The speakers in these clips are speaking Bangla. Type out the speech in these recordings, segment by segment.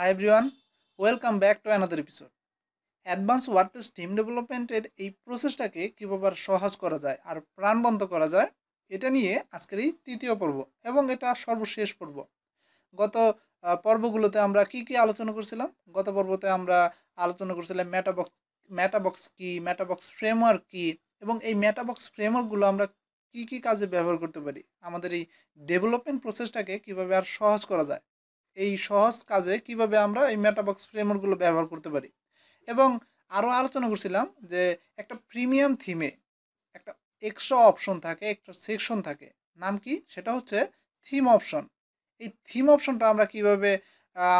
High everyone welcome back to another episode advance WordPress team ডেভেলপমেন্টের এই প্রসেসটাকে কীভাবে সহজ করা যায় আর প্রাণবন্ত করা যায় এটা নিয়ে আজকের এই তৃতীয় পর্ব এবং এটা সর্বশেষ পর্ব গত পর্বগুলোতে আমরা কি কি আলোচনা করছিলাম গত পর্বতে আমরা আলোচনা করছিলাম ম্যাটাবক্স ম্যাটাবক্স কি ম্যাটাবক্স ফ্রেমওয়ার্ক কি এবং এই ম্যাটাবক্স ফ্রেমওয়ার্কগুলো আমরা কি কি কাজে ব্যবহার করতে পারি আমাদের এই ডেভেলপমেন্ট প্রসেসটাকে কীভাবে আর সহজ করা যায় এই সহজ কাজে কিভাবে আমরা এই মেটাবক্স ফ্রেমওয়ার্কগুলো ব্যবহার করতে পারি এবং আরও আলোচনা করছিলাম যে একটা প্রিমিয়াম থিমে একটা এক্সট্রা অপশন থাকে একটা সেকশন থাকে নাম কি সেটা হচ্ছে থিম অপশন এই থিম অপশনটা আমরা কিভাবে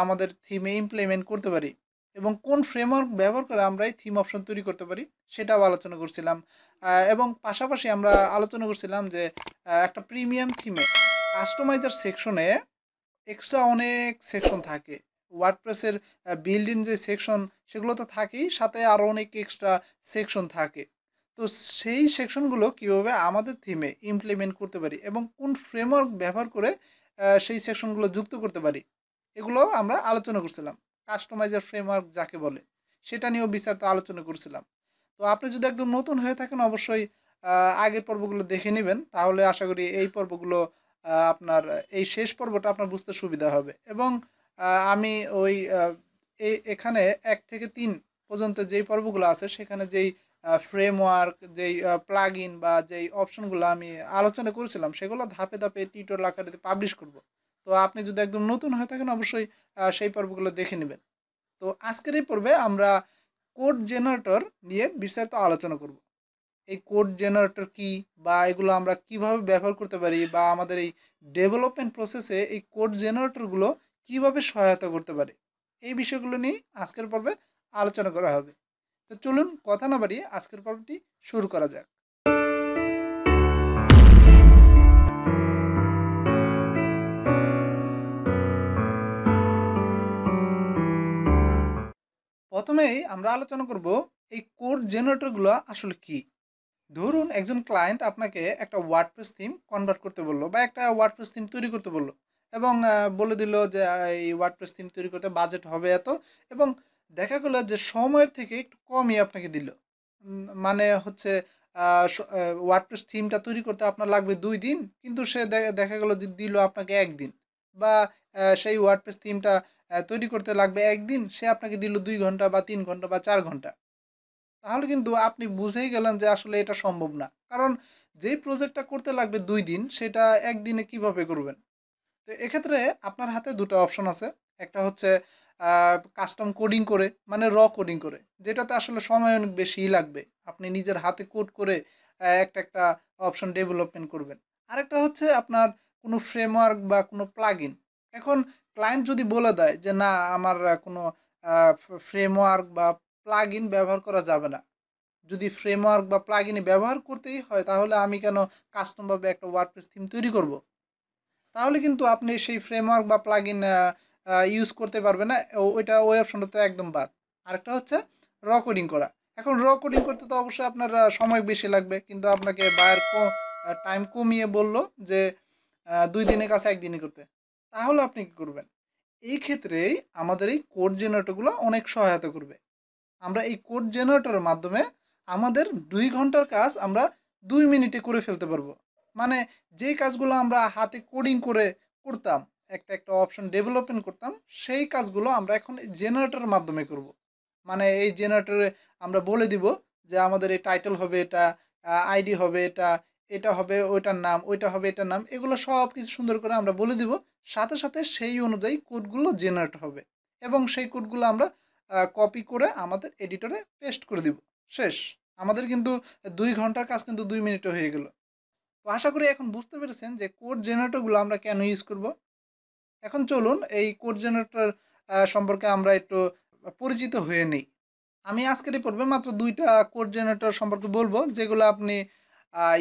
আমাদের থিমে ইমপ্লিমেন্ট করতে পারি এবং কোন ফ্রেমওয়ার্ক ব্যবহার করে আমরা এই থিম অপশন তৈরি করতে পারি সেটাও আলোচনা করছিলাম এবং পাশাপাশি আমরা আলোচনা করছিলাম যে একটা প্রিমিয়াম থিমে কাস্টমাইজার সেকশনে এক্সট্রা অনেক সেকশন থাকে ওয়ার্ডপ্রেসের বিল্ড ইন যে সেকশন সেগুলো তো থাকেই সাথে আরও অনেক এক্সট্রা সেকশন থাকে তো সেই সেকশনগুলো কীভাবে আমাদের থিমে ইমপ্লিমেন্ট করতে পারি এবং কোন ফ্রেমওয়ার্ক ব্যবহার করে সেই সেকশনগুলো যুক্ত করতে পারি এগুলো আমরা আলোচনা করছিলাম কাস্টমাইজার ফ্রেমওয়ার্ক যাকে বলে সেটা নিয়েও বিস্তারিত আলোচনা করছিলাম তো আপনি যদি একদম নতুন হয়ে থাকেন অবশ্যই আগের পর্বগুলো দেখে নেবেন তাহলে আশা করি এই পর্বগুলো আপনার এই শেষ পর্বটা আপনার বুঝতে সুবিধা হবে এবং আমি ওই এখানে এক থেকে তিন পর্যন্ত যেই পর্বগুলো আছে সেখানে যেই ফ্রেমওয়ার্ক যেই প্লাগ ইন বা যেই অপশনগুলো আমি আলোচনা করেছিলাম সেগুলো ধাপে ধাপে টিউটোরিয়াল আকারে পাবলিশ করব তো আপনি যদি একদম নতুন হয়ে থাকেন অবশ্যই সেই পর্বগুলো দেখে নেবেন তো আজকের এই পর্বে আমরা কোড জেনারেটর নিয়ে বিস্তারিত আলোচনা করব এই কোড জেনারেটর কি বা এগুলো আমরা কিভাবে ব্যবহার করতে পারি বা আমাদের এই ডেভেলপমেন্ট প্রসেসে এই কোড জেনারেটরগুলো কিভাবে সহায়তা করতে পারে এই বিষয়গুলো নিয়ে আজকের পর্বে আলোচনা করা হবে তো চলুন কথা না বাড়িয়ে আজকের পর্বটি শুরু করা যাক প্রথমেই আমরা আলোচনা করব এই কোড জেনারেটরগুলো আসলে কি ধরুন একজন ক্লায়েন্ট আপনাকে একটা ওয়ার্ডপ্রেস থিম কনভার্ট করতে বললো বা একটা ওয়ার্ডপ্রেস থিম তৈরি করতে বললো এবং বলে দিল যে এই ওয়ার্ডপ্রেস থিম তৈরি করতে বাজেট হবে এত এবং দেখা গেলো যে সময়ের থেকে একটু কমই আপনাকে দিল মানে হচ্ছে ওয়ার্ডপ্রেস থিমটা তৈরি করতে আপনার লাগবে দুই দিন কিন্তু সে দেখা গেলো যে দিল আপনাকে একদিন বা সেই ওয়ার্ডপ্রেস থিমটা তৈরি করতে লাগবে একদিন সে আপনাকে দিল দুই ঘন্টা বা তিন ঘন্টা বা চার ঘন্টা তাহলে কিন্তু আপনি বুঝেই গেলেন যে আসলে এটা সম্ভব না কারণ যেই প্রজেক্টটা করতে লাগবে দুই দিন সেটা একদিনে কিভাবে করবেন তো এক্ষেত্রে আপনার হাতে দুটো অপশন আছে একটা হচ্ছে কাস্টম কোডিং করে মানে র কোডিং করে যেটাতে আসলে সময় অনেক বেশিই লাগবে আপনি নিজের হাতে কোড করে একটা একটা অপশন ডেভেলপমেন্ট করবেন আরেকটা হচ্ছে আপনার কোনো ফ্রেমওয়ার্ক বা কোনো প্লাগ এখন ক্লায়েন্ট যদি বলে দেয় যে না আমার কোনো ফ্রেমওয়ার্ক বা প্লাগ ইন ব্যবহার করা যাবে না যদি ফ্রেমওয়ার্ক বা প্লাগ ব্যবহার করতেই হয় তাহলে আমি কেন কাস্টমভাবে একটা ওয়ার্ডপ্রেস থিম তৈরি করব। তাহলে কিন্তু আপনি সেই ফ্রেমওয়ার্ক বা প্লাগ ইন ইউজ করতে পারবেন না ওইটা ওই অপশনটা তো একদম বাদ আরেকটা হচ্ছে রকর্ডিং করা এখন রকর্ডিং করতে তো অবশ্যই আপনার সময় বেশি লাগবে কিন্তু আপনাকে বায়ার টাইম কমিয়ে বলল যে দুই দিনের কাছে একদিনে করতে তাহলে আপনি কী করবেন এই ক্ষেত্রেই আমাদের এই কোড জেনারেটরগুলো অনেক সহায়তা করবে আমরা এই কোড জেনারেটরের মাধ্যমে আমাদের দুই ঘন্টার কাজ আমরা দুই মিনিটে করে ফেলতে পারবো মানে যে কাজগুলো আমরা হাতে কোডিং করে করতাম একটা একটা অপশন ডেভেলপমেন্ট করতাম সেই কাজগুলো আমরা এখন জেনারেটরের মাধ্যমে করব। মানে এই জেনারেটরে আমরা বলে দিব যে আমাদের এই টাইটেল হবে এটা আইডি হবে এটা এটা হবে ওইটার নাম ওইটা হবে এটার নাম এগুলো সব কিছু সুন্দর করে আমরা বলে দিব সাথে সাথে সেই অনুযায়ী কোডগুলো জেনারেট হবে এবং সেই কোডগুলো আমরা কপি করে আমাদের এডিটরে পেস্ট করে দিব শেষ আমাদের কিন্তু দুই ঘন্টার কাজ কিন্তু দুই মিনিটে হয়ে গেল তো আশা করি এখন বুঝতে পেরেছেন যে কোড জেনারেটরগুলো আমরা কেন ইউজ করব এখন চলুন এই কোড জেনারেটর সম্পর্কে আমরা একটু পরিচিত হয়ে নিই আমি আজকের এই পর্বে মাত্র দুইটা কোড জেনারেটর সম্পর্কে বলবো যেগুলো আপনি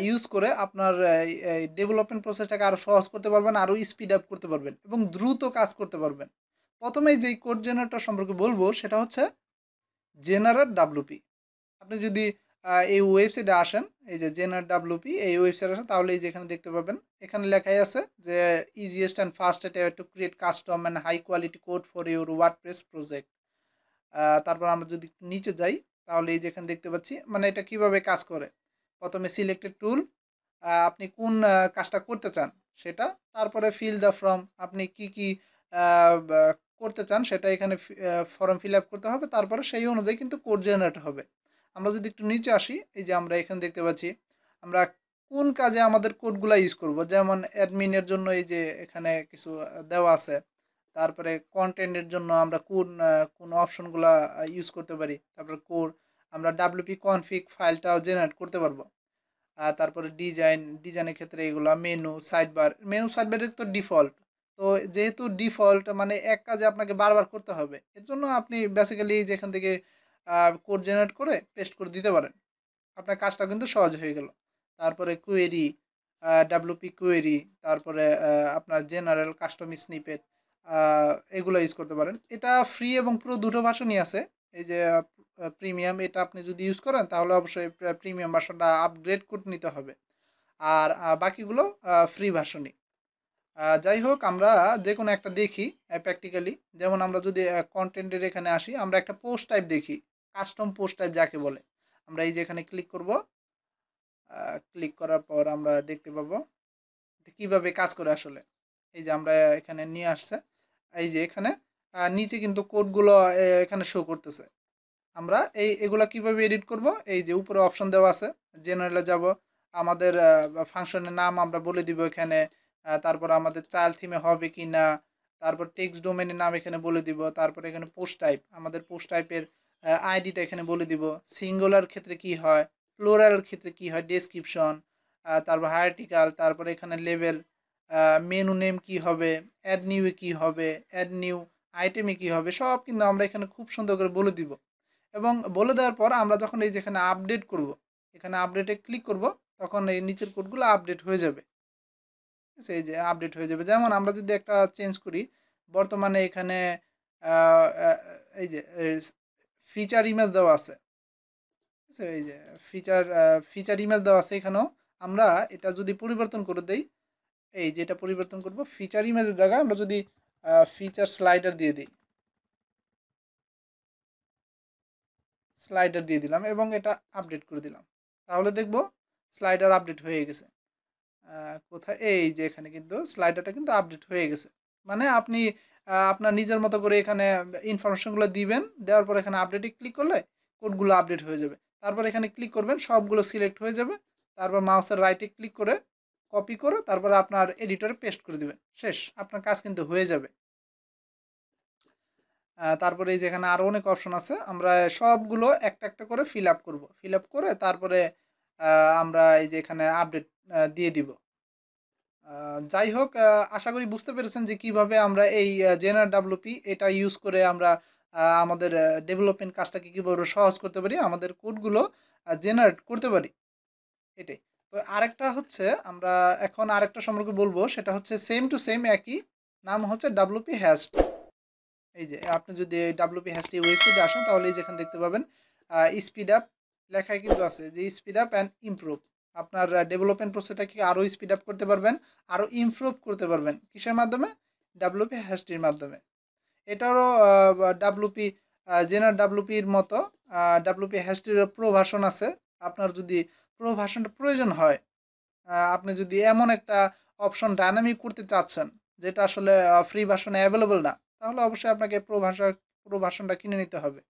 ইউজ করে আপনার ডেভেলপমেন্ট প্রসেসটাকে আরও সহজ করতে পারবেন আরও স্পিড আপ করতে পারবেন এবং দ্রুত কাজ করতে পারবেন প্রথমেই যেই কোড জেনারেটর সম্পর্কে বলবো সেটা হচ্ছে জেনারেট ডাব্লুপি আপনি যদি এই ওয়েবসাইটে আসেন এই যে জেনার ডাব্লুপি এই ওয়েবসাইটে আসেন তাহলে এই এখানে দেখতে পাবেন এখানে লেখাই আছে যে easiest and fast to create custom and high quality code for your WordPress project তারপর আমরা যদি নিচে যাই তাহলে এই যেখানে দেখতে পাচ্ছি মানে এটা কিভাবে কাজ করে প্রথমে সিলেক্টেড টুল আপনি কোন কাজটা করতে চান সেটা তারপরে ফিল দ্য ফর্ম আপনি কি কি করতে চান সেটা এখানে ফর্ম ফিল আপ করতে হবে তারপরে সেই অনুযায়ী কিন্তু কোড জেনারেট হবে আমরা যদি একটু নিচে আসি এই যে আমরা এখানে দেখতে পাচ্ছি আমরা কোন কাজে আমাদের কোডগুলো ইউজ করব যেমন অ্যাডমিনের জন্য এই যে এখানে কিছু দেওয়া আছে তারপরে কন্টেন্টের জন্য আমরা কোন কোন অপশনগুলো ইউজ করতে পারি তারপরে কোর আমরা ডাব্লিউপি কনফিক ফাইলটাও জেনারেট করতে পারবো তারপরে ডিজাইন ডিজাইনের ক্ষেত্রে এগুলো মেনু সাইডবার মেনু সাইডবারের তো ডিফল্ট তো যেহেতু ডিফল্ট মানে এক কাজে আপনাকে বারবার করতে হবে এর জন্য আপনি বেসিক্যালি যেখান থেকে কোড জেনারেট করে পেস্ট করে দিতে পারেন আপনার কাজটা কিন্তু সহজ হয়ে গেল তারপরে কুয়েরি ডাব্লুপি কুয়েরি তারপরে আপনার জেনারেল কাস্টম স্নিপেট এগুলো ইউজ করতে পারেন এটা ফ্রি এবং পুরো দুটো ভার্সনই আছে এই যে প্রিমিয়াম এটা আপনি যদি ইউজ করেন তাহলে অবশ্যই প্রিমিয়াম ভার্সনটা আপগ্রেড করে নিতে হবে আর বাকিগুলো ফ্রি ভার্সনই যাই হোক আমরা যে কোনো একটা দেখি প্র্যাকটিক্যালি যেমন আমরা যদি কন্টেন্টের এখানে আসি আমরা একটা পোস্ট টাইপ দেখি কাস্টম পোস্ট টাইপ যাকে বলে আমরা এই যে এখানে ক্লিক করব ক্লিক করার পর আমরা দেখতে পাবো কিভাবে কাজ করে আসলে এই যে আমরা এখানে নিয়ে আসছে এই যে এখানে নিচে কিন্তু কোডগুলো এখানে শো করতেছে আমরা এই এগুলো কিভাবে এডিট করব এই যে উপরে অপশন দেওয়া আছে জেনারেলে যাব আমাদের ফাংশনের নাম আমরা বলে দিব এখানে তারপর আমাদের চাইল্ড থিমে হবে কি না তারপর টেক্সট ডোমেনের নাম এখানে বলে দিব তারপর এখানে পোস্ট টাইপ আমাদের পোস্ট টাইপের আইডিটা এখানে বলে দিব সিঙ্গুলার ক্ষেত্রে কি হয় প্লোরাল ক্ষেত্রে কি হয় ডেসক্রিপশন তারপর হার্টিকাল তারপর এখানে লেভেল মেনু নেম কি হবে অ্যাড নিউয়ে কী হবে অ্যাড নিউ আইটেমে কী হবে সব কিন্তু আমরা এখানে খুব সুন্দর করে বলে দিব এবং বলে দেওয়ার পর আমরা যখন এই যেখানে আপডেট করব এখানে আপডেটে ক্লিক করব তখন এই নিচের কোডগুলো আপডেট হয়ে যাবে আছে এই যে আপডেট হয়ে যাবে যেমন আমরা যদি একটা চেঞ্জ করি বর্তমানে এখানে এই যে ফিচার ইমেজ দেওয়া আছে এই যে ফিচার ফিচার ইমেজ দেওয়া আছে এখানেও আমরা এটা যদি পরিবর্তন করে দেই এই যে এটা পরিবর্তন করব ফিচার ইমেজের জায়গায় আমরা যদি ফিচার স্লাইডার দিয়ে দিই স্লাইডার দিয়ে দিলাম এবং এটা আপডেট করে দিলাম তাহলে দেখব স্লাইডার আপডেট হয়ে গেছে কোথায় এই যে এখানে কিন্তু স্লাইডারটা কিন্তু আপডেট হয়ে গেছে মানে আপনি আপনার নিজের মতো করে এখানে ইনফরমেশনগুলো দিবেন দেওয়ার পর এখানে আপডেটে ক্লিক করলে কোডগুলো আপডেট হয়ে যাবে তারপর এখানে ক্লিক করবেন সবগুলো সিলেক্ট হয়ে যাবে তারপর মাউসের রাইটে ক্লিক করে কপি করে তারপর আপনার এডিটরে পেস্ট করে দেবেন শেষ আপনার কাজ কিন্তু হয়ে যাবে তারপরে এই যে এখানে আরও অনেক অপশন আছে আমরা সবগুলো একটা একটা করে ফিল আপ করবো ফিল আপ করে তারপরে আমরা এই যে এখানে আপডেট দিয়ে দিব যাই হোক আশা করি বুঝতে পেরেছেন যে কিভাবে আমরা এই জেনার ডাব্লুপি এটা ইউজ করে আমরা আমাদের ডেভেলপমেন্ট কাজটাকে কীভাবে সহজ করতে পারি আমাদের কোডগুলো জেনারেট করতে পারি এটাই তো আরেকটা হচ্ছে আমরা এখন আরেকটা সম্পর্কে বলবো সেটা হচ্ছে সেম টু সেম একই নাম হচ্ছে ডাব্লুপি হ্যাস্ট এই যে আপনি যদি ডাব্লুপি হ্যাস্টি ওয়েবসাইটে আসেন তাহলে যেখানে দেখতে পাবেন স্পিড আপ লেখায় কিন্তু আছে যে স্পিড আপ অ্যান্ড ইমপ্রুভ আপনার ডেভেলপমেন্ট প্রসেসটাকে আরও স্পিড আপ করতে পারবেন আরও ইমপ্রুভ করতে পারবেন কিসের মাধ্যমে ডাব্লুপি হ্যাশটির মাধ্যমে এটারও ডাব্লুপি জেনার ডাব্লুপির মতো ডাব্লুপি হ্যাশটির প্রো ভাষণ আছে আপনার যদি প্রো ভাষণটা প্রয়োজন হয় আপনি যদি এমন একটা অপশন ডায়নামিক করতে চাচ্ছেন যেটা আসলে ফ্রি ভাষণে অ্যাভেলেবল না তাহলে অবশ্যই আপনাকে প্রো ভাষা প্রো ভাষণটা কিনে নিতে হবে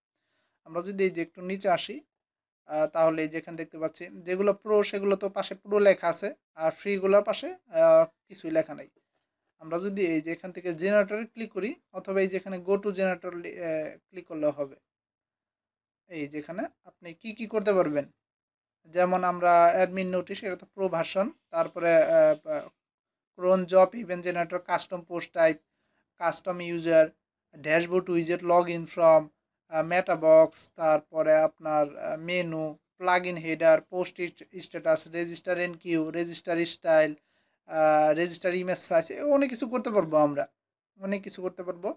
আমরা যদি এই যে একটু নিচে আসি তাহলে যেখানে দেখতে পাচ্ছি যেগুলো প্রো সেগুলো তো পাশে প্রো লেখা আছে আর ফ্রিগুলোর পাশে কিছুই লেখা নাই আমরা যদি এই যে এখান থেকে জেনারেটরে ক্লিক করি অথবা এই যেখানে গো টু জেনারেটর ক্লিক করলে হবে এই যেখানে আপনি কি কি করতে পারবেন যেমন আমরা অ্যাডমিন নোটিশ এটা তো প্রো ভার্সন তারপরে cron job event generator custom post type custom user dashboard উইজেট লগ ইন ফ্রম মেটাবক্স তারপরে আপনার menu plug in header post status register enqueue register style register image size অনেক কিছু করতে পারবো আমরা অনেক কিছু করতে পারবো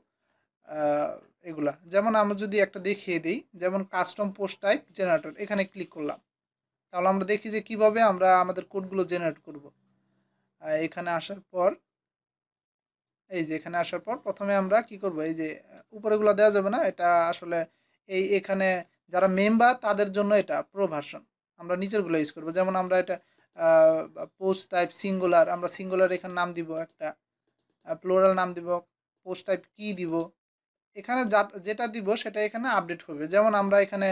এগুলা যেমন আমরা যদি একটা দেখিয়ে দিই যেমন কাস্টম পোস্ট টাইপ জেনারেটর এখানে ক্লিক করলাম তাহলে আমরা দেখি যে কিভাবে আমরা আমাদের কোডগুলো জেনারেট করব এখানে আসার পর এই যে এখানে আসার পর প্রথমে আমরা কি করব এই যে উপরেগুলো দেওয়া যাবে না এটা আসলে এই এখানে যারা মেম্বার তাদের জন্য এটা প্রো ভার্সন আমরা নিচেরগুলো ইউজ করব যেমন আমরা এটা পোস্ট টাইপ সিঙ্গুলার আমরা সিঙ্গুলার এখানে নাম দিব একটা প্লোরাল নাম দিব পোস্ট টাইপ কি দিব এখানে যেটা দিব সেটা এখানে আপডেট হবে যেমন আমরা এখানে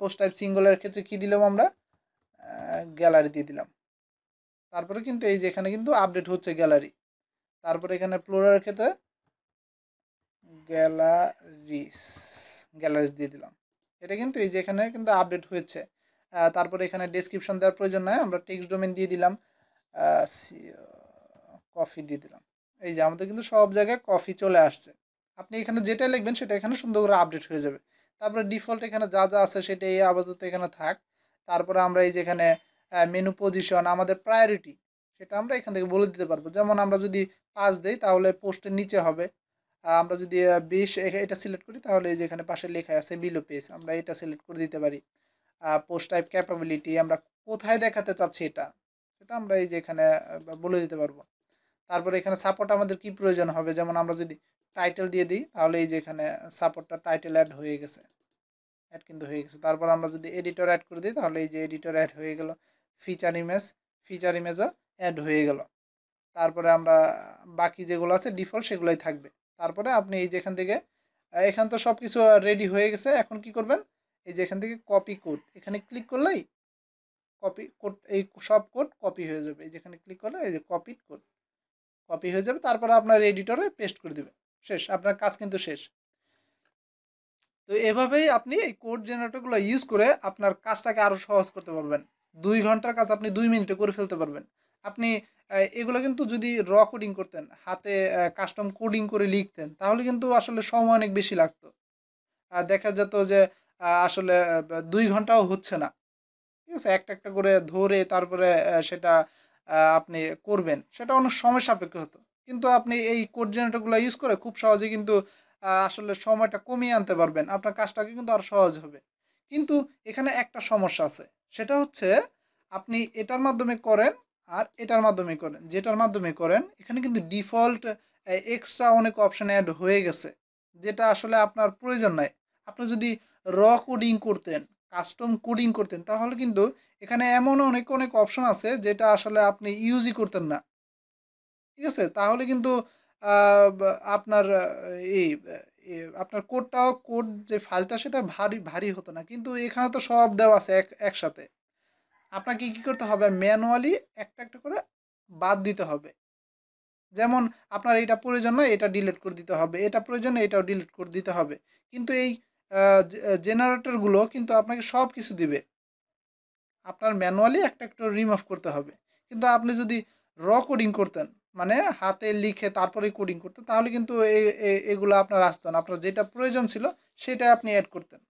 পোস্ট টাইপ সিঙ্গুলার ক্ষেত্রে কি দিলাম আমরা গ্যালারি দিয়ে দিলাম তারপরে কিন্তু এই যে এখানে কিন্তু আপডেট হচ্ছে গ্যালারি তারপর এখানে প্লোরার ক্ষেত্রে গ্যালারিস গ্যালারিস দিয়ে দিলাম এটা কিন্তু এই যে এখানে কিন্তু আপডেট হয়েছে তারপরে এখানে ডেসক্রিপশন দেওয়ার প্রয়োজন নয় আমরা টেক্সট ডোমেন দিয়ে দিলাম কফি দিয়ে দিলাম এই যে আমাদের কিন্তু সব জায়গায় কফি চলে আসছে আপনি এখানে যেটা লিখবেন সেটা এখানে সুন্দর করে আপডেট হয়ে যাবে তারপরে ডিফল্ট এখানে যা যা আছে সেটাই আপাতত এখানে থাক তারপরে আমরা এই যেখানে মেনু পজিশন আমাদের প্রায়োরিটি সেটা আমরা এখান থেকে বলে দিতে পারবো যেমন আমরা যদি পাঁচ দিই তাহলে পোস্টের নিচে হবে আমরা যদি বিশ এটা সিলেক্ট করি তাহলে এই যে এখানে পাশে লেখা আছে বিলো পেজ আমরা এটা সিলেক্ট করে দিতে পারি পোস্ট টাইপ ক্যাপাবিলিটি আমরা কোথায় দেখাতে চাচ্ছি এটা সেটা আমরা এই যে এখানে বলে দিতে পারবো তারপরে এখানে সাপোর্ট আমাদের কি প্রয়োজন হবে যেমন আমরা যদি টাইটেল দিয়ে দিই তাহলে এই যে এখানে সাপোর্টটা টাইটেল অ্যাড হয়ে গেছে অ্যাড কিন্তু হয়ে গেছে তারপর আমরা যদি এডিটর অ্যাড করে দিই তাহলে এই যে এডিটর অ্যাড হয়ে গেল ফিচার ইমেজ ফিচার ইমেজও অ্যাড হয়ে গেল তারপরে আমরা বাকি যেগুলো আছে ডিফল্ট সেগুলোই থাকবে তারপরে আপনি এই যেখান থেকে এখান তো সব কিছু রেডি হয়ে গেছে এখন কি করবেন এই যে এখান থেকে কপি কোড এখানে ক্লিক করলেই কপি কোড এই সব কোড কপি হয়ে যাবে এই যেখানে ক্লিক করলে এই যে কপিড কোড কপি হয়ে যাবে তারপরে আপনার এডিটরে পেস্ট করে দেবে শেষ আপনার কাজ কিন্তু শেষ তো এভাবেই আপনি এই কোড জেনারেটরগুলো ইউজ করে আপনার কাজটাকে আরও সহজ করতে পারবেন দুই ঘন্টার কাজ আপনি দুই মিনিটে করে ফেলতে পারবেন আপনি এগুলো কিন্তু যদি র কোডিং করতেন হাতে কাস্টম কোডিং করে লিখতেন তাহলে কিন্তু আসলে সময় অনেক বেশি লাগতো আর দেখা যেত যে আসলে দুই ঘন্টাও হচ্ছে না ঠিক আছে একটা একটা করে ধরে তারপরে সেটা আপনি করবেন সেটা অনেক সময় সাপেক্ষ হতো কিন্তু আপনি এই কোড জেনারেটরগুলো ইউজ করে খুব সহজে কিন্তু আসলে সময়টা কমিয়ে আনতে পারবেন আপনার কাজটাকে কিন্তু আর সহজ হবে কিন্তু এখানে একটা সমস্যা আছে সেটা হচ্ছে আপনি এটার মাধ্যমে করেন আর এটার মাধ্যমে করেন যেটার মাধ্যমে করেন এখানে কিন্তু ডিফল্ট এক্সট্রা অনেক অপশান অ্যাড হয়ে গেছে যেটা আসলে আপনার প্রয়োজন নাই আপনি যদি র কোডিং করতেন কাস্টম কোডিং করতেন তাহলে কিন্তু এখানে এমন অনেক অনেক অপশন আছে যেটা আসলে আপনি ইউজই করতেন না ঠিক আছে তাহলে কিন্তু আপনার এই আপনার কোডটাও কোড যে ফাইলটা সেটা ভারী ভারী হতো না কিন্তু এখানে তো সব দেওয়া আছে এক একসাথে আপনাকে কি করতে হবে ম্যানুয়ালি একটা একটা করে বাদ দিতে হবে যেমন আপনার এটা প্রয়োজন নয় এটা ডিলিট করে দিতে হবে এটা প্রয়োজন এটাও ডিলিট করে দিতে হবে কিন্তু এই জেনারেটরগুলো কিন্তু আপনাকে সব কিছু দিবে আপনার ম্যানুয়ালি একটা একটা রিমুভ করতে হবে কিন্তু আপনি যদি র কোডিং করতেন মানে হাতে লিখে তারপরে কোডিং করতেন তাহলে কিন্তু এগুলো আপনার আসতো না আপনার যেটা প্রয়োজন ছিল সেটা আপনি অ্যাড করতেন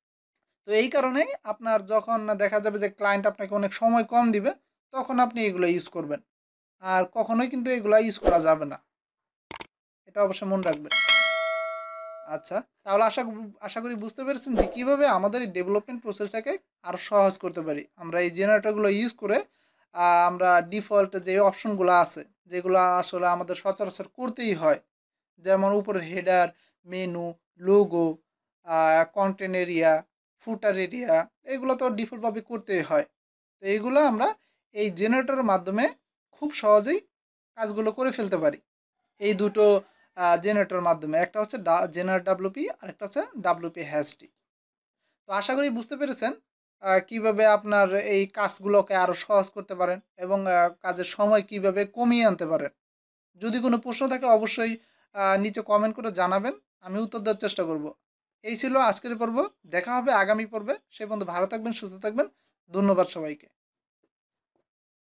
তো এই কারণেই আপনার যখন দেখা যাবে যে ক্লায়েন্ট আপনাকে অনেক সময় কম দিবে তখন আপনি এগুলো ইউজ করবেন আর কখনোই কিন্তু এগুলো ইউজ করা যাবে না এটা অবশ্যই মনে রাখবেন আচ্ছা তাহলে আশা আশা করি বুঝতে পেরেছেন যে কীভাবে আমাদের এই ডেভেলপমেন্ট প্রসেসটাকে আরও সহজ করতে পারি আমরা এই জেনারেটরগুলো ইউজ করে আমরা ডিফল্ট যে অপশনগুলো আছে যেগুলো আসলে আমাদের সচরাচর করতেই হয় যেমন উপরের header menu logo content area footer area এগুলো তো ডিফল্টভাবে করতেই হয় তো এইগুলো আমরা এই জেনারেটরের মাধ্যমে খুব সহজেই কাজগুলো করে ফেলতে পারি এই দুটো জেনারেটরের মাধ্যমে একটা হচ্ছে জেনারেট ডাব্লুপি আরেকটা হচ্ছে ডাব্লুপি হ্যাসটি তো আশা করি বুঝতে পেরেছেন কিভাবে আপনার এই কাজগুলোকে আরও সহজ করতে পারেন এবং কাজের সময় কিভাবে কমিয়ে আনতে পারেন যদি কোনো প্রশ্ন থাকে অবশ্যই নিচে কমেন্ট করে জানাবেন আমি উত্তর দেওয়ার চেষ্টা করব এই ছিল আজকের পর্ব দেখা হবে আগামী পর্বে সে পর্যন্ত ভালো থাকবেন সুস্থ থাকবেন ধন্যবাদ সবাইকে